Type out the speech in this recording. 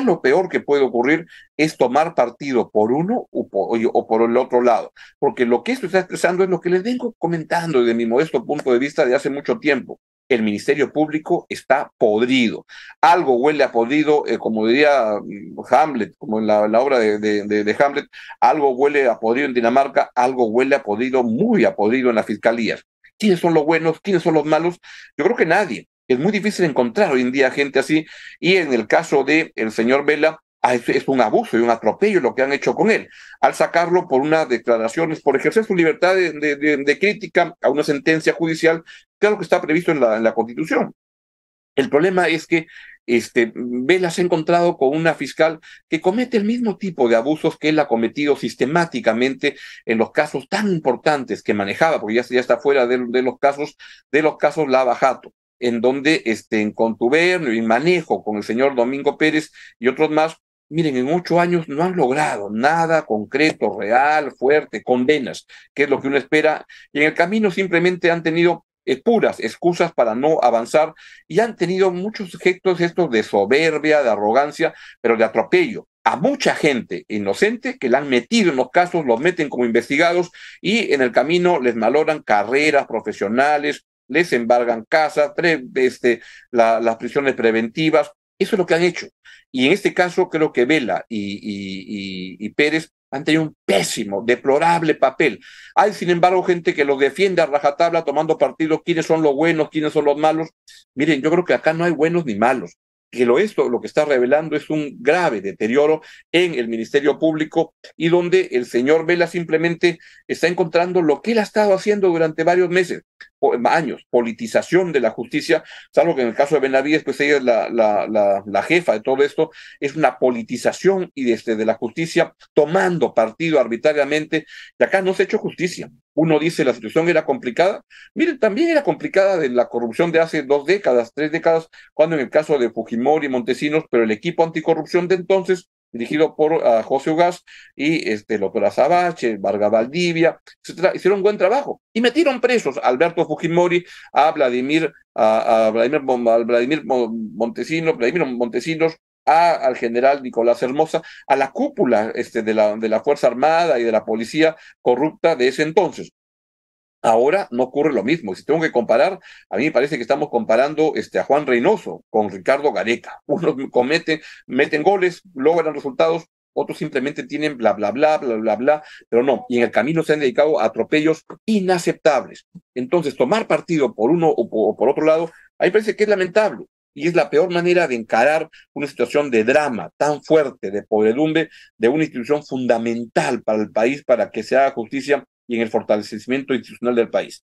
lo peor que puede ocurrir es tomar partido por uno o por, el otro lado, porque lo que esto está expresando es lo que les vengo comentando desde mi modesto punto de vista de hace mucho tiempo el Ministerio Público está podrido. Algo huele a podrido, eh, como diría mm, Hamlet, como en la, obra de, Hamlet, algo huele a podrido en Dinamarca, algo huele a podrido, muy a podrido en las fiscalías. ¿Quiénes son los buenos? ¿Quiénes son los malos? Yo creo que nadie es muy difícil encontrar hoy en día gente así. Y en el caso del el señor Vela, ah, es un abuso y un atropello lo que han hecho con él, al sacarlo por unas declaraciones, por ejercer su libertad de, crítica a una sentencia judicial, que es lo que está previsto en la, en la Constitución. El problema es que este, Vela se ha encontrado con una fiscal que comete el mismo tipo de abusos que él ha cometido sistemáticamente en los casos tan importantes que manejaba, porque ya, ya está fuera de, los casos de los casos Lava Jato en donde este, en contubernio y manejo con el señor Domingo Pérez y otros más, miren, en ocho años no han logrado nada concreto, real, fuerte, condenas, que es lo que uno espera, y en el camino simplemente han tenido eh, puras excusas para no avanzar y han tenido muchos gestos estos de soberbia, de arrogancia, pero de atropello a mucha gente inocente que la han metido en los casos, los meten como investigados y en el camino les maloran carreras profesionales, les embargan casas, este, las prisiones preventivas. Eso es lo que han hecho. Y en este caso creo que Vela y, Pérez han tenido un pésimo, deplorable papel. Hay, sin embargo, gente que los defiende a rajatabla tomando partido, quiénes son los buenos, quiénes son los malos. Miren, yo creo que acá no hay buenos ni malos. Que lo, esto lo que está revelando es un grave deterioro en el Ministerio Público y donde el señor Vela simplemente está encontrando lo que él ha estado haciendo durante varios meses, años, politización de la justicia, salvo que en el caso de Benavides, pues ella es la, jefa de todo esto, es una politización y desde este, de la justicia tomando partido arbitrariamente, y acá no se ha hecho justicia. Uno dice la situación era complicada, miren, también era complicada de la corrupción de hace dos décadas, tres décadas, cuando en el caso de Fujimori y Montesinos, pero el equipo anticorrupción de entonces dirigido por ah, José Ugas y este, López Azabache, Vargas Valdivia, hicieron un buen trabajo y metieron presos a Alberto Fujimori, a Vladimir, a, Vladimir, Vladimir Montesinos, Vladimir Montesinos, al general Nicolás Hermosa, a la cúpula este, de, de la Fuerza Armada y de la policía corrupta de ese entonces. Ahora no ocurre lo mismo. Si tengo que comparar, a mí me parece que estamos comparando este, a Juan Reynoso con Ricardo Gareca. Unos cometen, meten goles, logran resultados, otros simplemente tienen bla, bla, bla, bla, bla, bla, pero no. Y en el camino se han dedicado a atropellos inaceptables. Entonces, tomar partido por uno o por otro lado, a mí parece que es lamentable. Y es la peor manera de encarar una situación de drama tan fuerte, de podredumbre, de una institución fundamental para el país, para que se haga justicia y en el fortalecimiento institucional del país.